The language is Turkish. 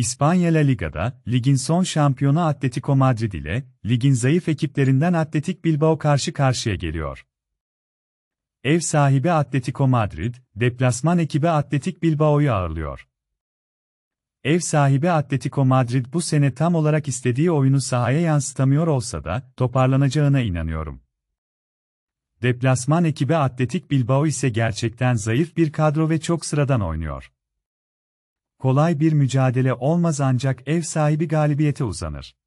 İspanya La Liga'da, ligin son şampiyonu Atletico Madrid ile, ligin zayıf ekiplerinden Atletik Bilbao karşı karşıya geliyor. Ev sahibi Atletico Madrid, deplasman ekibi Atletik Bilbao'yu ağırlıyor. Ev sahibi Atletico Madrid bu sene tam olarak istediği oyunu sahaya yansıtamıyor olsa da, toparlanacağına inanıyorum. Deplasman ekibi Atletik Bilbao ise gerçekten zayıf bir kadro ve çok sıradan oynuyor. Kolay bir mücadele olmaz ancak ev sahibi galibiyete uzanır.